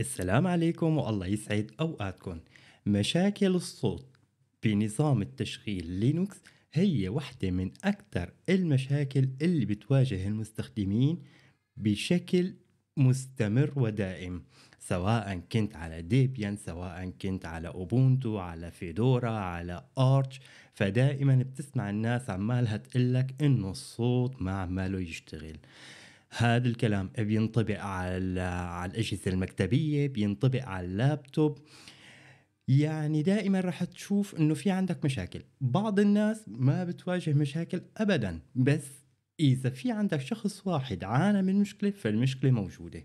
السلام عليكم والله يسعد أوقاتكم مشاكل الصوت بنظام التشغيل لينوكس هي واحدة من أكثر المشاكل اللي بتواجه المستخدمين بشكل مستمر ودائم سواء كنت على ديبيان سواء كنت على اوبونتو على فيدورا على ارتش فدائما بتسمع الناس عمالها تقلك انه الصوت ما عماله يشتغل هذا الكلام بينطبق على على الاجهزه المكتبيه بينطبق على اللابتوب يعني دائما رح تشوف انه في عندك مشاكل بعض الناس ما بتواجه مشاكل ابدا بس اذا في عندك شخص واحد عانى من مشكله فالمشكله موجوده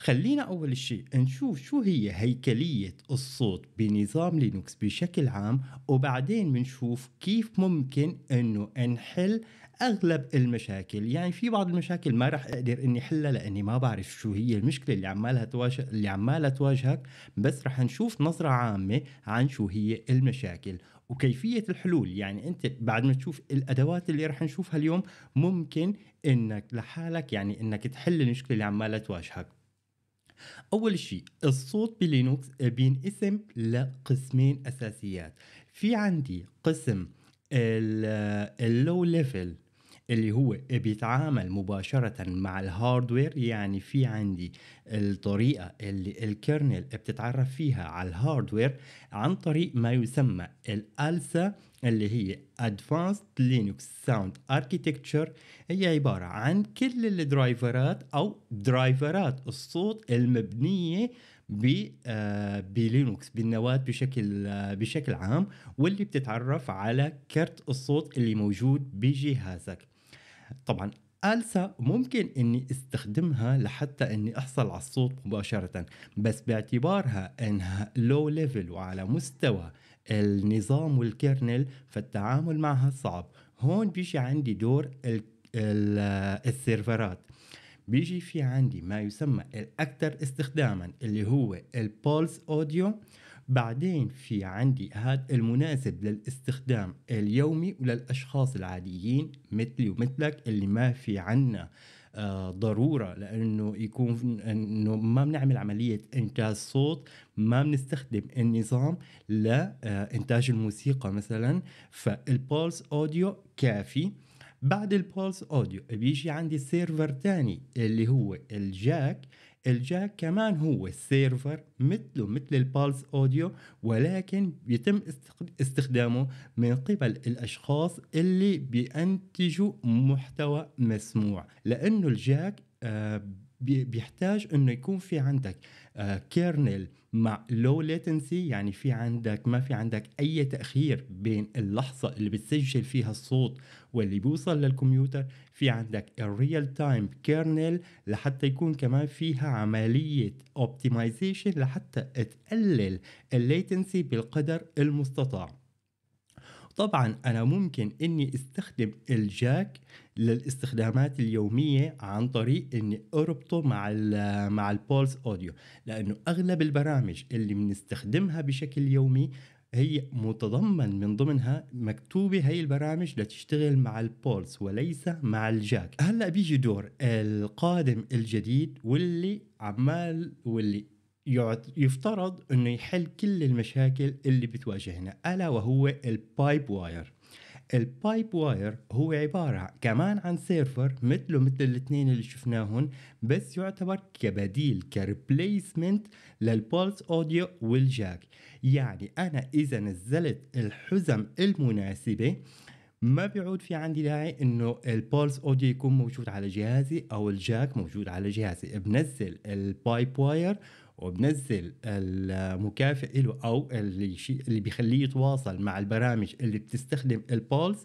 خلينا أول شيء نشوف شو هي هيكلية الصوت بنظام لينوكس بشكل عام وبعدين بنشوف كيف ممكن أنه نحل أغلب المشاكل يعني في بعض المشاكل ما راح أقدر أني حلها لأني ما بعرف شو هي المشكلة اللي عمالها تواجه اللي عمالها تواجهك بس راح نشوف نظرة عامة عن شو هي المشاكل وكيفية الحلول يعني أنت بعد ما تشوف الأدوات اللي راح نشوفها اليوم ممكن أنك لحالك يعني أنك تحل المشكلة اللي عمالها تواجهك اول شيء الصوت بلينوكس بينقسم لقسمين اساسيات في عندي قسم اللو ليفل اللي هو بيتعامل مباشرة مع الهاردوير يعني في عندي الطريقة اللي الكيرنل بتتعرف فيها على الهاردوير عن طريق ما يسمى الألسا اللي هي Advanced Linux Sound Architecture هي عبارة عن كل الدرايفرات أو درايفرات الصوت المبنية ب آه، بلينوكس بالنواة بشكل آه، بشكل عام واللي بتتعرف على كرت الصوت اللي موجود بجهازك طبعا ألسا ممكن إني استخدمها لحتى إني أحصل على الصوت مباشرة بس باعتبارها إنها لو ليفل وعلى مستوى آه النظام والكيرنل فالتعامل معها صعب هون بيجي عندي دور السيرفرات بيجي في عندي ما يسمى الاكثر استخداما اللي هو البولس اوديو بعدين في عندي هذا المناسب للاستخدام اليومي وللاشخاص العاديين مثلي ومثلك اللي ما في عنا آه ضروره لانه يكون انه ما بنعمل عمليه انتاج صوت ما بنستخدم النظام لانتاج الموسيقى مثلا فالبولس اوديو كافي بعد البولس اوديو بيجي عندي سيرفر تاني اللي هو الجاك الجاك كمان هو السيرفر مثله مثل البالس اوديو ولكن يتم استخدامه من قبل الاشخاص اللي بينتجوا محتوى مسموع لانه الجاك آه، بيحتاج انه يكون في عندك آه، كيرنل مع لو ليتنسي يعني في عندك ما في عندك اي تاخير بين اللحظه اللي بتسجل فيها الصوت واللي بيوصل للكمبيوتر في عندك الريال تايم كيرنل لحتى يكون كمان فيها عمليه اوبتمايزيشن لحتى تقلل الليتنسي بالقدر المستطاع طبعا انا ممكن اني استخدم الجاك للاستخدامات اليوميه عن طريق اني اربطه مع الـ مع البولز اوديو لانه اغلب البرامج اللي بنستخدمها بشكل يومي هي متضمن من ضمنها مكتوبة هي البرامج لتشتغل مع البولس وليس مع الجاك هلأ بيجي دور القادم الجديد واللي عمال واللي يفترض انه يحل كل المشاكل اللي بتواجهنا الا وهو البايب واير البايب واير هو عبارة كمان عن سيرفر مثله مثل الاثنين اللي شفناهن بس يعتبر كبديل كريبليسمنت للبولس اوديو والجاك يعني انا اذا نزلت الحزم المناسبة ما بيعود في عندي داعي انه البولس اوديو يكون موجود على جهازي او الجاك موجود على جهازي بنزل البايب واير وبنزل المكافئ له او الشيء اللي بيخليه يتواصل مع البرامج اللي بتستخدم البولز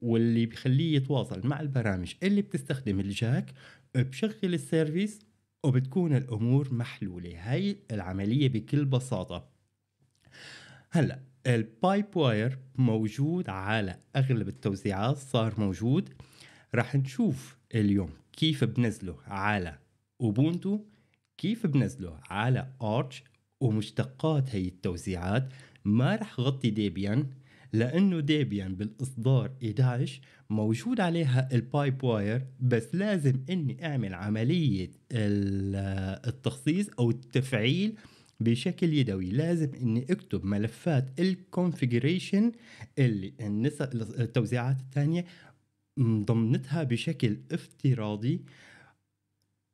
واللي بيخليه يتواصل مع البرامج اللي بتستخدم الجاك بشغل السيرفيس وبتكون الامور محلوله هاي العمليه بكل بساطه هلا البايب واير موجود على اغلب التوزيعات صار موجود راح نشوف اليوم كيف بنزله على اوبونتو كيف بنزله على ارتش ومشتقات هي التوزيعات ما رح غطي ديبيان لانه ديبيان بالاصدار 11 موجود عليها البايب واير بس لازم اني اعمل عمليه التخصيص او التفعيل بشكل يدوي لازم اني اكتب ملفات الكونفيجريشن اللي التوزيعات الثانيه ضمنتها بشكل افتراضي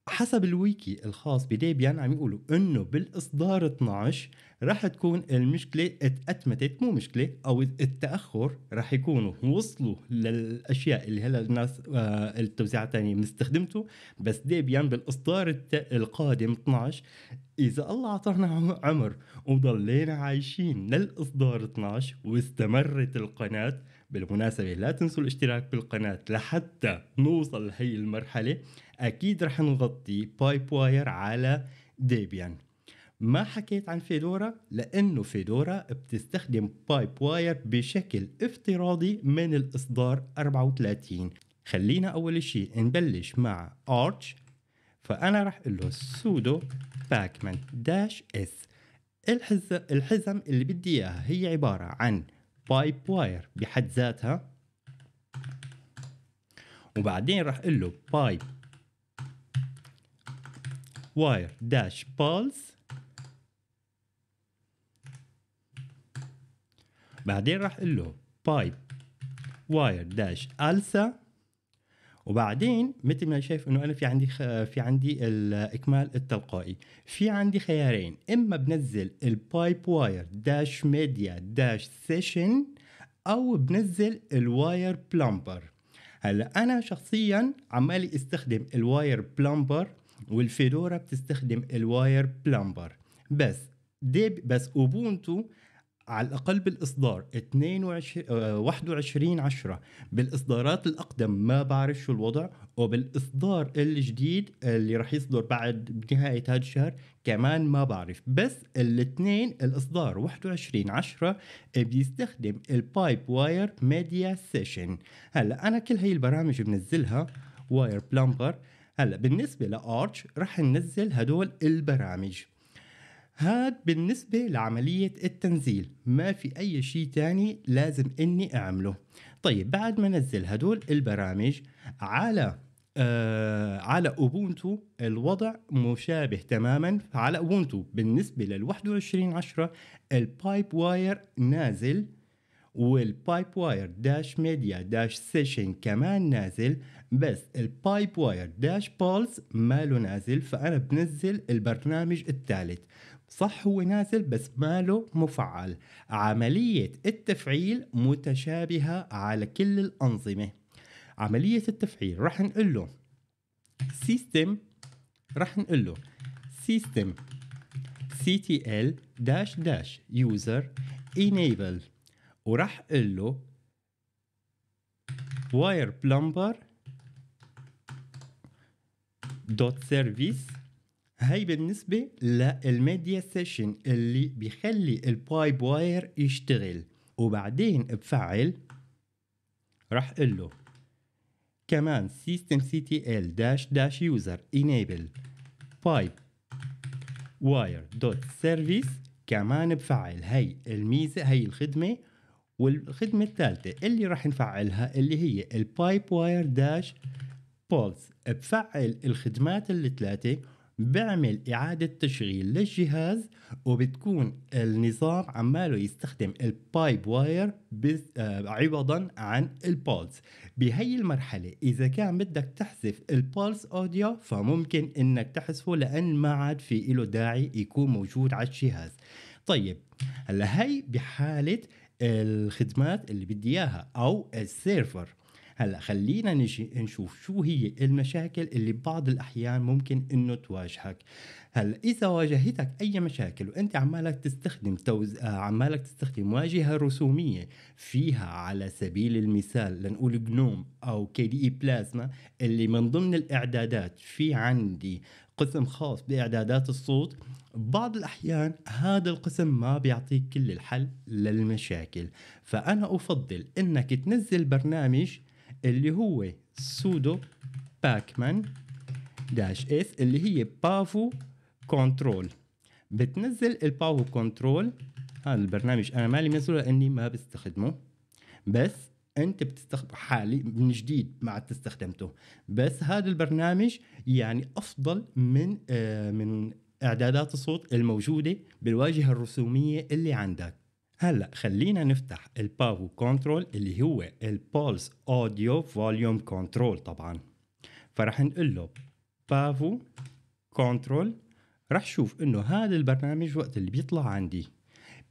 حسب الويكي الخاص بديبيان يعني عم يقولوا انه بالاصدار 12 رح تكون المشكله اتأتمتت مو مشكله او التاخر رح يكونوا وصلوا للاشياء اللي هلا الناس آه التوزيع الثانيه مستخدمته بس ديبيان يعني بالاصدار القادم 12 اذا الله اعطانا عمر وضلينا عايشين للاصدار 12 واستمرت القناه بالمناسبة لا تنسوا الاشتراك بالقناة لحتى نوصل لهي المرحلة أكيد رح نغطي بايب واير على ديبيان ما حكيت عن فيدورا لأنه فيدورا بتستخدم بايب واير بشكل افتراضي من الإصدار 34 خلينا أول شيء نبلش مع أرتش فأنا رح أقول له سودو باكمان داش اس الحزم, الحزم اللي بدي إياها هي عبارة عن بايب واير بحد ذاتها وبعدين راح اقول له بايب واير داش بالز بعدين راح اقول له بايب واير داش السا وبعدين مثل ما شايف انه انا في عندي خ... في عندي الاكمال التلقائي في عندي خيارين اما بنزل البايب واير داش ميديا داش سيشن او بنزل الواير بلمبر هلا انا شخصيا عمالي استخدم الواير بلمبر والفيدورا بتستخدم الواير بلمبر بس ديب بس اوبونتو على الاقل بالاصدار 22 21 10 بالاصدارات الاقدم ما بعرف شو الوضع وبالاصدار الجديد اللي راح يصدر بعد بنهايه هذا الشهر كمان ما بعرف بس الاثنين الاصدار 21 10 بيستخدم البايب واير ميديا سيشن هلا انا كل هي البرامج بنزلها واير بلامبر هلا بالنسبه لارش راح ننزل هدول البرامج هاد بالنسبة لعملية التنزيل ما في أي شيء تاني لازم إني أعمله طيب بعد ما نزل هدول البرامج على آه على اوبونتو الوضع مشابه تماما على اوبونتو بالنسبه لل 21 عشرة البايب واير نازل والبايب واير داش ميديا داش سيشن كمان نازل بس البايب واير داش بولز ماله نازل فانا بنزل البرنامج الثالث صح هو نازل بس ماله مفعل عملية التفعيل متشابهة على كل الأنظمة عملية التفعيل رح نقول له سيستم رح نقول له سيستم ctl داش داش user enable وراح اقول له wire plumber dot service هاي بالنسبة للميديا سيشن اللي بيخلي البايب واير يشتغل وبعدين بفعل راح اقول له كمان سيستم سي تي ال داش داش يوزر انيبل بايب واير دوت سيرفيس كمان بفعل هي الميزة هي الخدمة والخدمة الثالثة اللي راح نفعلها اللي هي البايب واير داش بولز بفعل الخدمات الثلاثة بعمل إعادة تشغيل للجهاز وبتكون النظام عماله يستخدم البايب آه، واير عوضا عن البولز بهي المرحلة إذا كان بدك تحذف البولز أوديو فممكن إنك تحذفه لأن ما عاد في إله داعي يكون موجود على الجهاز طيب هلا هي بحالة الخدمات اللي بدي اياها او السيرفر هلا خلينا نجي نشوف شو هي المشاكل اللي بعض الاحيان ممكن انه تواجهك هلا اذا واجهتك اي مشاكل وانت عمالك تستخدم توز... آه، عمالك تستخدم واجهه رسوميه فيها على سبيل المثال لنقول جنوم او كي دي اي بلازما اللي من ضمن الاعدادات في عندي قسم خاص باعدادات الصوت بعض الأحيان هذا القسم ما بيعطيك كل الحل للمشاكل فأنا أفضل أنك تنزل برنامج اللي هو سودو باكمان داش اس اللي هي بافو كنترول بتنزل الباو كنترول هذا البرنامج انا مالي منزله لاني ما بستخدمه بس انت بتستخدم حالي من جديد ما عاد استخدمته بس هذا البرنامج يعني افضل من آه من اعدادات الصوت الموجوده بالواجهه الرسوميه اللي عندك هلا خلينا نفتح الباو كنترول اللي هو البولس اوديو فوليوم كنترول طبعا فرح نقول له باو كنترول رح شوف انه هذا البرنامج وقت اللي بيطلع عندي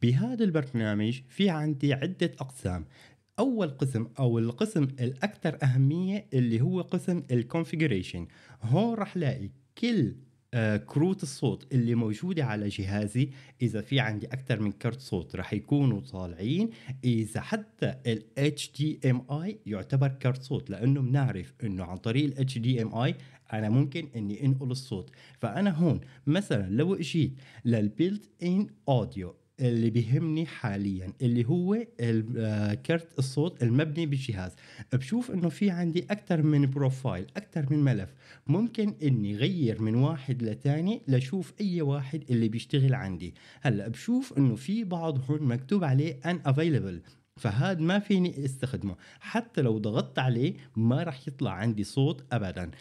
بهذا البرنامج في عندي عدة أقسام أول قسم أو القسم الأكثر أهمية اللي هو قسم الكونفيجريشن هون رح لاقي كل آه، كروت الصوت اللي موجودة على جهازي إذا في عندي أكثر من كرت صوت رح يكونوا طالعين إذا حتى ال HDMI يعتبر كرت صوت لأنه بنعرف إنه عن طريق ال HDMI أنا ممكن إني أنقل الصوت فأنا هون مثلا لو إجيت للبيلت إن أوديو اللي بيهمني حاليا اللي هو آه، كرت الصوت المبني بالجهاز بشوف انه في عندي اكثر من بروفايل اكثر من ملف ممكن اني غير من واحد لثاني لشوف اي واحد اللي بيشتغل عندي هلا بشوف انه في بعضهم مكتوب عليه ان افيلبل فهذا ما فيني استخدمه حتى لو ضغطت عليه ما راح يطلع عندي صوت ابدا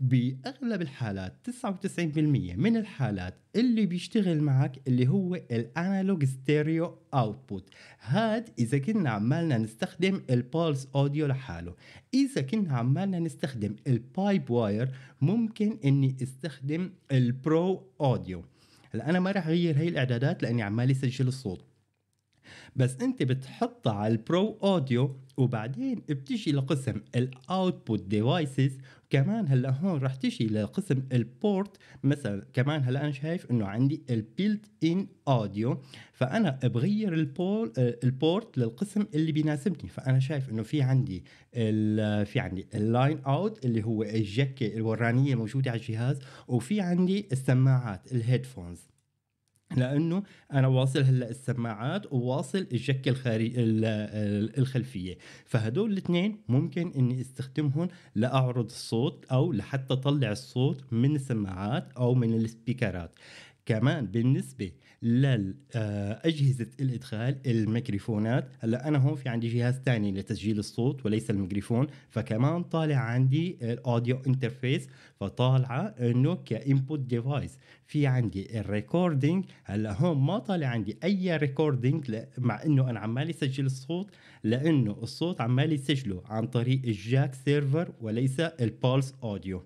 باغلب الحالات 99% من الحالات اللي بيشتغل معك اللي هو الانالوج ستيريو اوتبوت هاد اذا كنا عمالنا نستخدم البولس اوديو لحاله اذا كنا عمالنا نستخدم البايب واير ممكن اني استخدم البرو اوديو هلا انا ما راح اغير هي الاعدادات لاني عمالي اسجل الصوت بس انت بتحطها على البرو اوديو وبعدين بتيجي لقسم الاوتبوت ديفايسز كمان هلا هون رح تيجي لقسم البورت مثلا كمان هلا انا شايف انه عندي البيلت ان اوديو فانا بغير البول آه، البورت للقسم اللي بيناسبني فانا شايف انه في عندي في عندي اللاين اوت اللي هو الجكه الورانيه الموجوده على الجهاز وفي عندي السماعات الهيدفونز لانه انا واصل هلا السماعات وواصل الجك الخاري الخلفيه فهدول الاثنين ممكن اني استخدمهم لاعرض الصوت او لحتى طلع الصوت من السماعات او من السبيكرات كمان بالنسبه لأجهزة آه، الإدخال الميكروفونات هلا أنا هون في عندي جهاز ثاني لتسجيل الصوت وليس الميكروفون فكمان طالع عندي الأوديو انترفيس فطالعة إنه كإنبوت ديفايس في عندي الريكوردينج هلا هون ما طالع عندي أي ريكوردينج مع إنه أنا عمال سجل الصوت لأنه الصوت عمالي سجله عن طريق الجاك سيرفر وليس البولس أوديو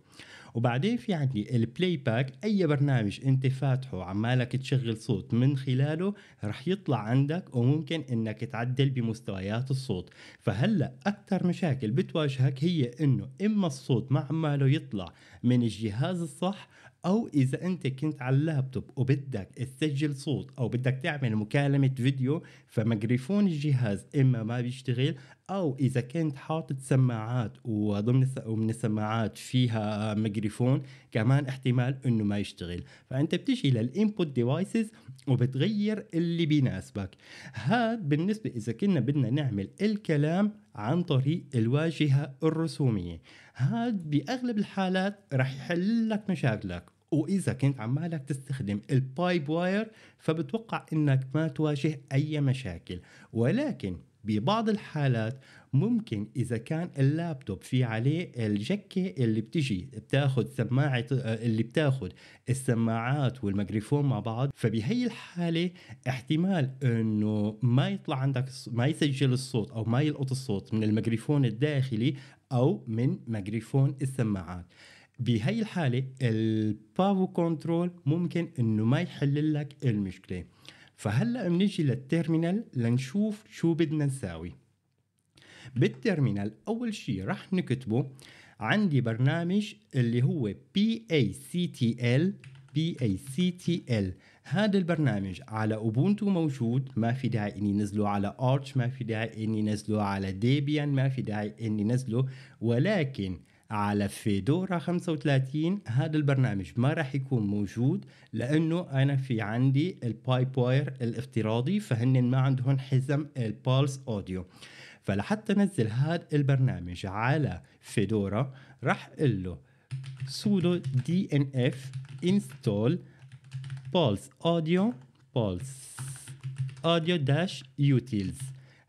وبعدين في عندي البلاي باك اي برنامج انت فاتحه عمالك تشغل صوت من خلاله رح يطلع عندك وممكن انك تعدل بمستويات الصوت فهلا اكثر مشاكل بتواجهك هي انه اما الصوت ما عماله يطلع من الجهاز الصح او اذا انت كنت على اللابتوب وبدك تسجل صوت او بدك تعمل مكالمه فيديو فميكروفون الجهاز اما ما بيشتغل او اذا كنت حاطط سماعات وضمن ومن السماعات فيها ميكروفون كمان احتمال انه ما يشتغل فانت بتجي للانبوت ديفايسز وبتغير اللي بيناسبك هاد بالنسبة إذا كنا بدنا نعمل الكلام عن طريق الواجهة الرسومية هاد بأغلب الحالات رح يحل لك مشاكلك وإذا كنت عمالك تستخدم البايب واير فبتوقع إنك ما تواجه أي مشاكل ولكن ببعض الحالات ممكن اذا كان اللابتوب في عليه الجكه اللي بتجي بتاخذ سماعه آه، اللي بتاخذ السماعات والميكروفون مع بعض فبهي الحاله احتمال انه ما يطلع عندك ما يسجل الصوت او ما يلقط الصوت من الميكروفون الداخلي او من ميكروفون السماعات بهي الحاله البافو كنترول ممكن انه ما يحل لك المشكله فهلا بنيجي للتيرمينال لنشوف شو بدنا نساوي بالتيرمينال اول شيء رح نكتبه عندي برنامج اللي هو PACTL PACTL هذا البرنامج على اوبونتو موجود ما في داعي اني نزله على ارتش ما في داعي اني نزله على ديبيان ما في داعي اني نزله ولكن على فيدورا 35 هذا البرنامج ما راح يكون موجود لانه انا في عندي البايب واير الافتراضي فهن ما عندهم حزم البالس اوديو فلحتى نزل هذا البرنامج على فيدورا راح اقول له sudo dnf install pulse audio pulse audio dash utils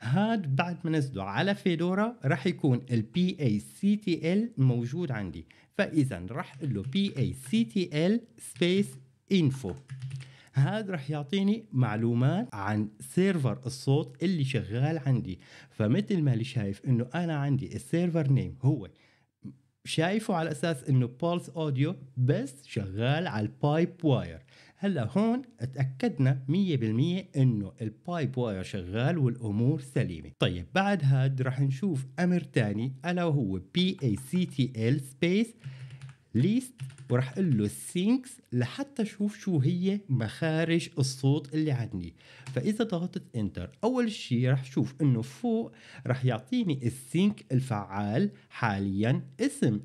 هاد بعد ما نزله على فيدورا راح يكون ال PACTL موجود عندي فاذا راح اقول له PACTL space info تي هذا يعطيني معلومات عن سيرفر الصوت اللي شغال عندي فمثل ما اللي شايف انه انا عندي السيرفر نيم هو شايفه على اساس انه بولس اوديو بس شغال على البايب واير هلا هون اتاكدنا 100% انه البايب واير شغال والامور سليمه طيب بعد هاد رح نشوف امر تاني الا وهو بي اي سي تي ال سبيس ليست وراح اقول له سينكس لحتى اشوف شو هي مخارج الصوت اللي عندي فاذا ضغطت انتر اول شيء راح اشوف انه فوق راح يعطيني السينك الفعال حاليا اسم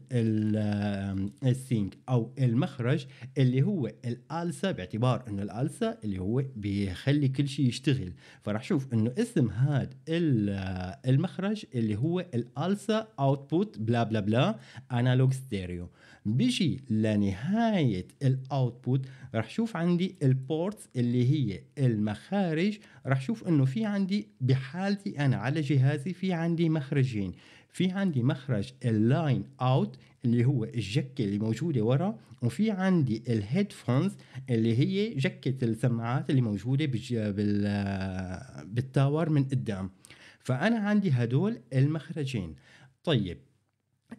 السينك او المخرج اللي هو الالسا باعتبار انه الالسا اللي هو بيخلي كل شيء يشتغل فراح اشوف انه اسم هذا آه، المخرج اللي هو الالسا اوتبوت بلا بلا بلا انالوج ستيريو بيجي لنهاية الاوتبوت رح شوف عندي البورتس اللي هي المخارج رح شوف انه في عندي بحالتي انا على جهازي في عندي مخرجين في عندي مخرج اللاين اوت اللي هو الجكه اللي موجوده ورا وفي عندي الهيدفونز اللي هي جكه السماعات اللي موجوده بالتاور من قدام فانا عندي هدول المخرجين طيب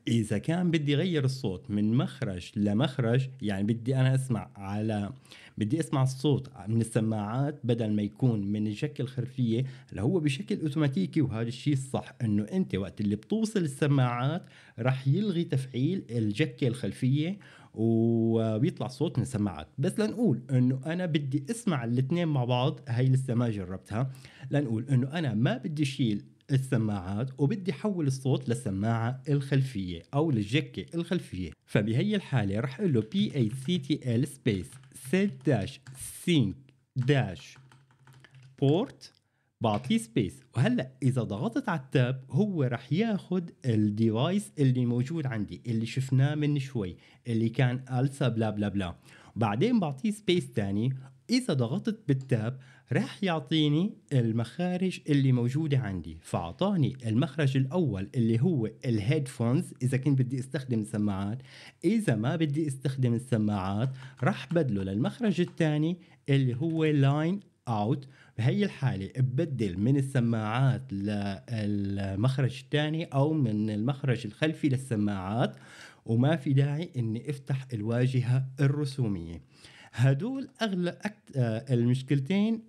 اذا كان بدي اغير الصوت من مخرج لمخرج يعني بدي انا اسمع على بدي اسمع الصوت من السماعات بدل ما يكون من الشكل الخلفيه اللي هو بشكل اوتوماتيكي وهذا الشيء الصح انه انت وقت اللي بتوصل السماعات رح يلغي تفعيل الجكه الخلفيه وبيطلع صوت من السماعات بس لنقول انه انا بدي اسمع الاثنين مع بعض هاي لسه ما جربتها لنقول انه انا ما بدي شيل السماعات وبدي حول الصوت للسماعه الخلفيه او للجكه الخلفيه فبهي الحاله رح اقول له PACTL space set dash sync dash port بعطيه سبيس وهلا اذا ضغطت على التاب هو رح ياخد الديفايس اللي موجود عندي اللي شفناه من شوي اللي كان السا بلا بلا بلا بعدين بعطيه سبيس تاني إذا ضغطت بالتاب راح يعطيني المخارج اللي موجودة عندي فأعطاني المخرج الأول اللي هو الهيدفونز إذا كنت بدي استخدم السماعات إذا ما بدي استخدم السماعات راح بدله للمخرج الثاني اللي هو لاين اوت بهي الحالة ببدل من السماعات للمخرج الثاني أو من المخرج الخلفي للسماعات وما في داعي إني أفتح الواجهة الرسومية هدول اغلى أكت... آه، المشكلتين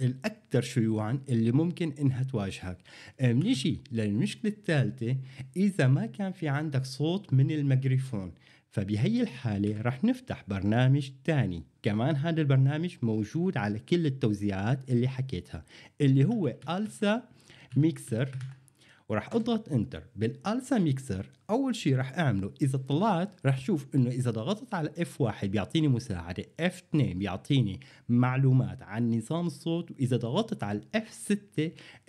الاكثر شيوعا اللي ممكن انها تواجهك بنجي آه، للمشكله الثالثه اذا ما كان في عندك صوت من الميكروفون فبهي الحالة رح نفتح برنامج ثاني كمان هذا البرنامج موجود على كل التوزيعات اللي حكيتها اللي هو ألسا ميكسر وراح اضغط انتر بالالسا ميكسر اول شيء راح اعمله اذا طلعت راح شوف انه اذا ضغطت علي اف F1 بيعطيني مساعده اف F2 بيعطيني معلومات عن نظام الصوت واذا ضغطت علي اف F6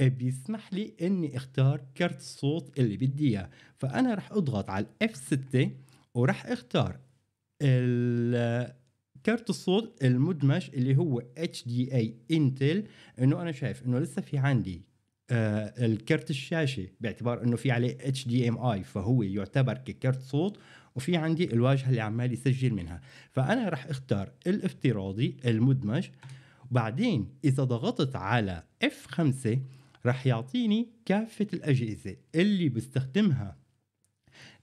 بيسمح لي اني اختار كرت الصوت اللي بدي اياه فانا راح اضغط علي اف F6 وراح اختار كارت الصوت المدمج اللي هو اتش دي اي انتل انه انا شايف انه لسه في عندي آه، الكرت الشاشه باعتبار انه في عليه اتش دي ام اي فهو يعتبر ككرت صوت وفي عندي الواجهه اللي عمال يسجل منها فانا راح اختار الافتراضي المدمج وبعدين اذا ضغطت على F5 راح يعطيني كافه الاجهزه اللي بستخدمها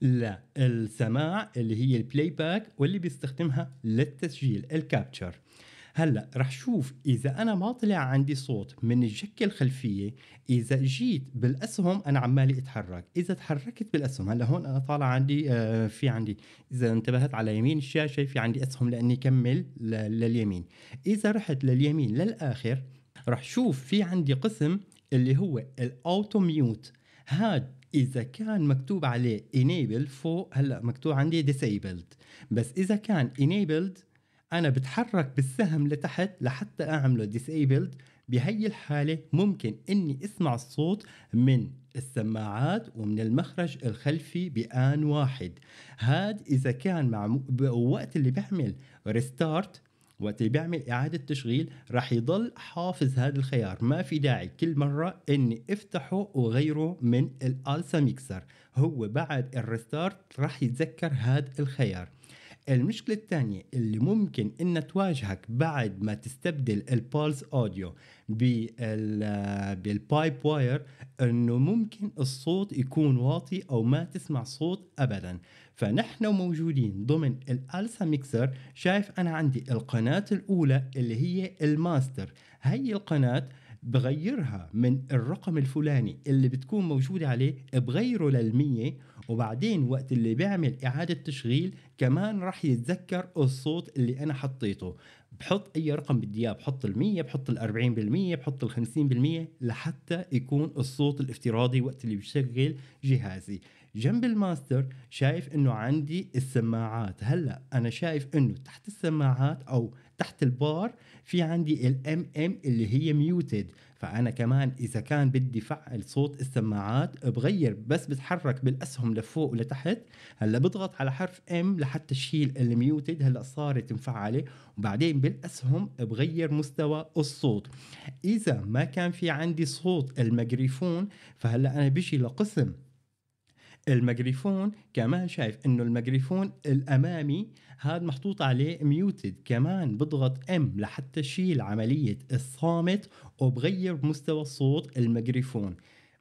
للسماع اللي هي البلاي باك واللي بيستخدمها للتسجيل الكابتشر هلا رح شوف اذا انا ما طلع عندي صوت من الجكه الخلفيه اذا جيت بالاسهم انا عمالي اتحرك اذا تحركت بالاسهم هلا هون انا طالع عندي آه في عندي اذا انتبهت على يمين الشاشه في عندي اسهم لاني كمل لليمين اذا رحت لليمين للاخر رح شوف في عندي قسم اللي هو الاوتو ميوت هاد اذا كان مكتوب عليه enable فوق هلا مكتوب عندي disabled بس اذا كان enabled انا بتحرك بالسهم لتحت لحتى اعمله ديسيبلد بهي الحالة ممكن اني اسمع الصوت من السماعات ومن المخرج الخلفي بآن واحد هاد اذا كان مع وقت اللي بعمل ريستارت وقت اللي بعمل إعادة تشغيل رح يضل حافظ هذا الخيار ما في داعي كل مرة إني أفتحه وغيره من الألسا ميكسر هو بعد الريستارت رح يتذكر هذا الخيار المشكلة الثانية اللي ممكن إن تواجهك بعد ما تستبدل البولس أوديو بالبايب واير إنه ممكن الصوت يكون واطي أو ما تسمع صوت أبدا فنحن موجودين ضمن الألسا ميكسر شايف أنا عندي القناة الأولى اللي هي الماستر هي القناة بغيرها من الرقم الفلاني اللي بتكون موجودة عليه بغيره للمية وبعدين وقت اللي بيعمل إعادة تشغيل كمان رح يتذكر الصوت اللي أنا حطيته بحط أي رقم بدي إياه بحط المية بحط الأربعين بالمية بحط الخمسين بالمية لحتى يكون الصوت الافتراضي وقت اللي بشغل جهازي جنب الماستر شايف انه عندي السماعات هلا انا شايف انه تحت السماعات او تحت البار في عندي الام ام اللي هي ميوتد فانا كمان اذا كان بدي فعل صوت السماعات بغير بس بتحرك بالاسهم لفوق ولتحت هلا بضغط على حرف ام لحتى شيل الميوتد هلا صارت مفعله وبعدين بالاسهم بغير مستوى الصوت اذا ما كان في عندي صوت الميكروفون فهلا انا بجي لقسم الميكروفون كمان شايف انه الميكروفون الامامي هذا محطوط عليه ميوتد كمان بضغط ام لحتى شيل عمليه الصامت وبغير مستوى الصوت الميكروفون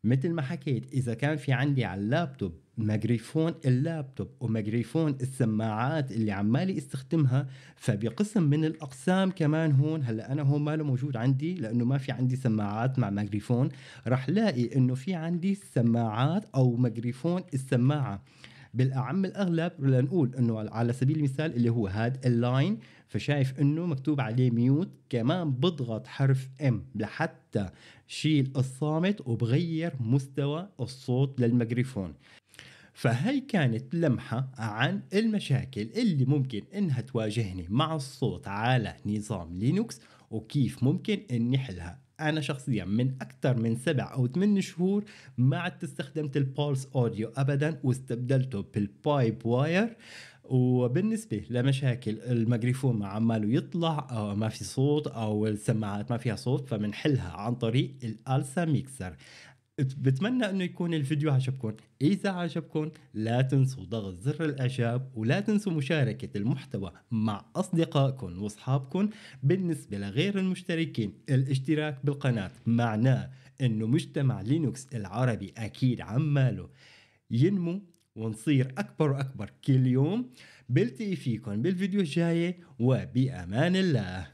مثل ما حكيت اذا كان في عندي على اللابتوب ميكروفون اللابتوب وميكروفون السماعات اللي عمالي استخدمها فبقسم من الاقسام كمان هون هلا انا هون ما له موجود عندي لانه ما في عندي سماعات مع ميكروفون رح لاقي انه في عندي سماعات او ميكروفون السماعه بالاعم الاغلب لنقول انه على سبيل المثال اللي هو هاد اللاين فشايف انه مكتوب عليه ميوت كمان بضغط حرف ام لحتى شيل الصامت وبغير مستوى الصوت للميكروفون فهي كانت لمحة عن المشاكل اللي ممكن انها تواجهني مع الصوت على نظام لينوكس وكيف ممكن اني حلها انا شخصيا من اكثر من سبع او ثمان شهور ما عدت استخدمت البولس اوديو ابدا واستبدلته بالبايب واير وبالنسبة لمشاكل الميكروفون ما عماله يطلع أو ما في صوت أو السماعات ما فيها صوت فبنحلها عن طريق الألسا ميكسر بتمنى انه يكون الفيديو عجبكم اذا عجبكم لا تنسوا ضغط زر الاعجاب ولا تنسوا مشاركة المحتوى مع اصدقائكم واصحابكم بالنسبة لغير المشتركين الاشتراك بالقناة معناه انه مجتمع لينوكس العربي اكيد عماله ينمو ونصير اكبر واكبر كل يوم بلتقي فيكم بالفيديو الجاي وبامان الله